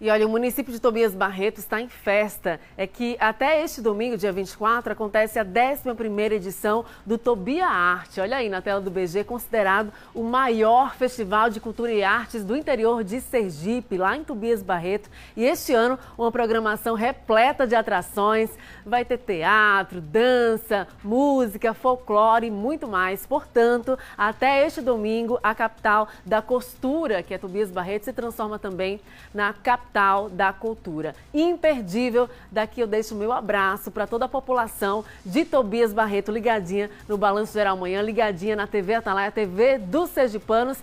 E olha, o município de Tobias Barreto está em festa. É que até este domingo, dia 24, acontece a 11ª edição do Tobia Arte. Olha aí na tela do BG, considerado o maior festival de cultura e artes do interior de Sergipe, lá em Tobias Barreto. E este ano, uma programação repleta de atrações. Vai ter teatro, dança, música, folclore e muito mais. Portanto, até este domingo, a capital da costura, que é Tobias Barreto, se transforma também na capital capital da cultura. Imperdível, daqui eu deixo o meu abraço para toda a população de Tobias Barreto ligadinha no Balanço Geral amanhã ligadinha na TV Atalaia, TV dos Sergipanos.